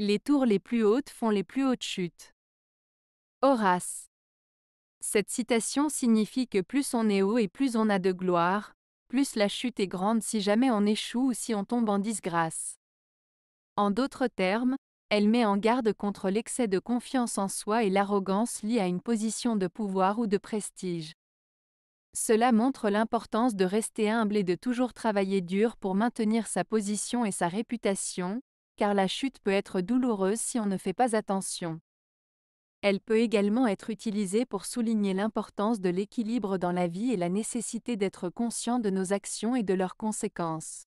Les tours les plus hautes font les plus hautes chutes. Horace. Cette citation signifie que plus on est haut et plus on a de gloire, plus la chute est grande si jamais on échoue ou si on tombe en disgrâce. En d'autres termes, elle met en garde contre l'excès de confiance en soi et l'arrogance liée à une position de pouvoir ou de prestige. Cela montre l'importance de rester humble et de toujours travailler dur pour maintenir sa position et sa réputation, car la chute peut être douloureuse si on ne fait pas attention. Elle peut également être utilisée pour souligner l'importance de l'équilibre dans la vie et la nécessité d'être conscient de nos actions et de leurs conséquences.